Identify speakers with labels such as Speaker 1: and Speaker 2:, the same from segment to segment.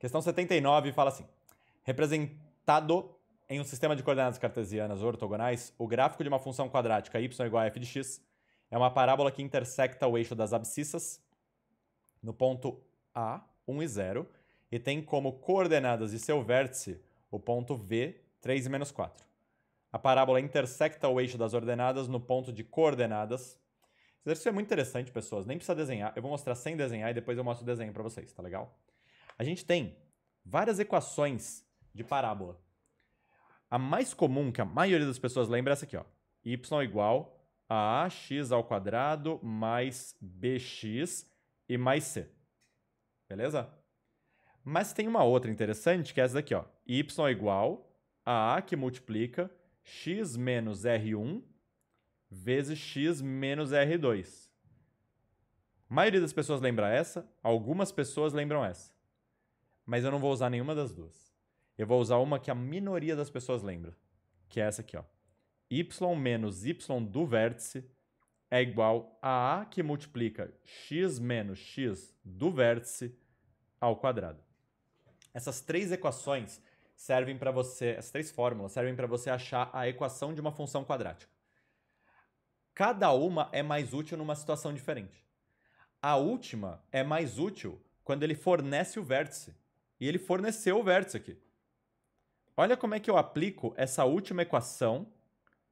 Speaker 1: Questão 79 fala assim: representado em um sistema de coordenadas cartesianas ortogonais, o gráfico de uma função quadrática y igual a f de x é uma parábola que intersecta o eixo das abscissas no ponto A, 1 e 0, e tem como coordenadas de seu vértice o ponto V, 3 e menos 4. A parábola intersecta o eixo das ordenadas no ponto de coordenadas. Esse exercício é muito interessante, pessoas. Nem precisa desenhar. Eu vou mostrar sem desenhar e depois eu mostro o desenho para vocês, tá legal? A gente tem várias equações de parábola. A mais comum que a maioria das pessoas lembra é essa aqui, ó. y igual a ax ao quadrado mais bx e mais c. Beleza? Mas tem uma outra interessante que é essa daqui, ó. y igual a a que multiplica x menos r1 vezes x menos r2. A maioria das pessoas lembra essa, algumas pessoas lembram essa. Mas eu não vou usar nenhuma das duas. Eu vou usar uma que a minoria das pessoas lembra, que é essa aqui, ó. y menos y do vértice é igual a a que multiplica x menos x do vértice ao quadrado. Essas três equações servem para você, essas três fórmulas servem para você achar a equação de uma função quadrática. Cada uma é mais útil numa situação diferente. A última é mais útil quando ele fornece o vértice e ele forneceu o vértice aqui. Olha como é que eu aplico essa última equação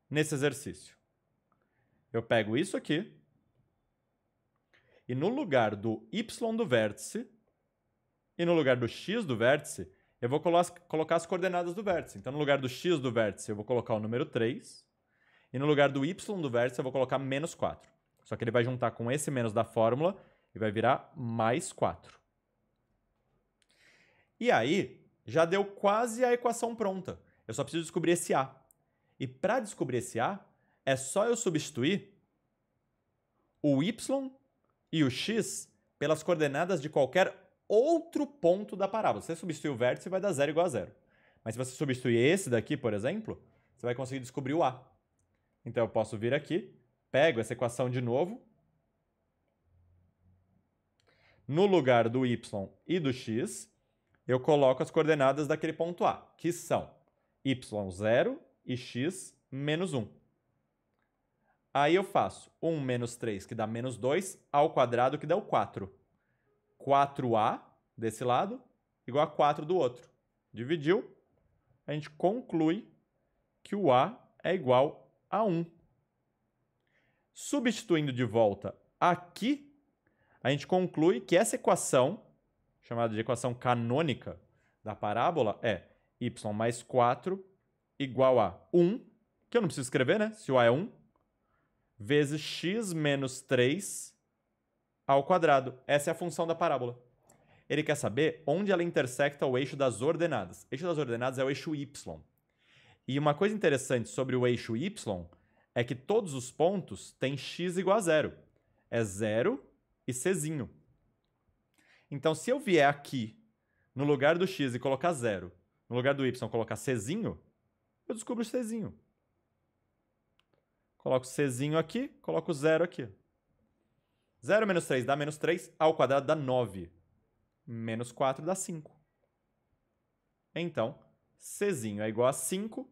Speaker 1: nesse exercício. Eu pego isso aqui e no lugar do y do vértice e no lugar do x do vértice, eu vou colocar as coordenadas do vértice. Então, no lugar do x do vértice, eu vou colocar o número 3 e no lugar do y do vértice, eu vou colocar menos 4. Só que ele vai juntar com esse menos da fórmula e vai virar mais 4. E aí, já deu quase a equação pronta. Eu só preciso descobrir esse A. E para descobrir esse A, é só eu substituir o y e o x pelas coordenadas de qualquer outro ponto da parábola. Se você substituir o vértice, vai dar zero igual a zero. Mas se você substituir esse daqui, por exemplo, você vai conseguir descobrir o A. Então eu posso vir aqui, pego essa equação de novo. No lugar do y e do x, eu coloco as coordenadas daquele ponto A, que são y0 e x menos 1. Aí eu faço 1 menos 3, que dá menos 2, ao quadrado, que dá o 4. 4a desse lado, igual a 4 do outro. Dividiu, a gente conclui que o a é igual a 1. Substituindo de volta aqui, a gente conclui que essa equação chamada de equação canônica da parábola é y mais 4 igual a 1, que eu não preciso escrever, né? Se o a é 1, vezes x menos 3 ao quadrado. Essa é a função da parábola. Ele quer saber onde ela intersecta o eixo das ordenadas. O eixo das ordenadas é o eixo y. E uma coisa interessante sobre o eixo y é que todos os pontos têm x igual a zero. É zero e czinho. Então, se eu vier aqui no lugar do x e colocar zero, no lugar do y colocar czinho, eu descubro o czinho. Coloco czinho aqui, coloco zero aqui. Zero menos 3 dá menos 3, ao quadrado dá 9. Menos 4 dá 5. Então, czinho é igual a 5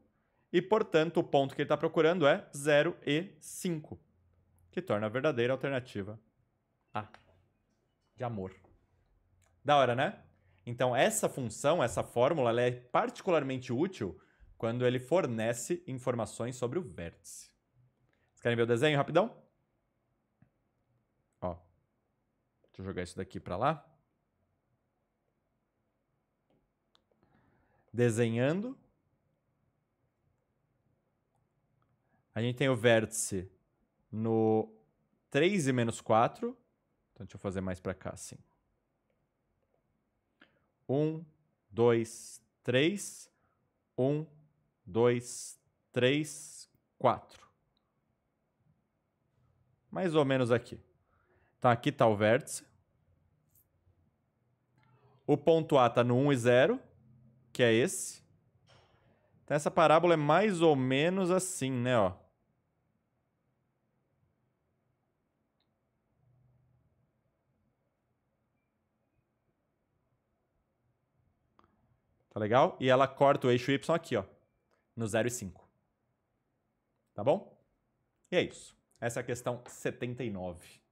Speaker 1: e, portanto, o ponto que ele está procurando é 0 e 5, que torna a verdadeira alternativa A, de amor. Da hora, né? Então, essa função, essa fórmula, ela é particularmente útil quando ele fornece informações sobre o vértice. Vocês querem ver o desenho rapidão? Ó. Deixa eu jogar isso daqui para lá. Desenhando. A gente tem o vértice no 3 e menos 4. Então, deixa eu fazer mais para cá, assim. Um, dois, três. Um, dois, três, quatro. Mais ou menos aqui. Então aqui está o vértice. O ponto A está no 1 e 0, que é esse. Então essa parábola é mais ou menos assim, né, ó. Tá legal? E ela corta o eixo Y aqui, ó, no 0,5. Tá bom? E é isso. Essa é a questão 79.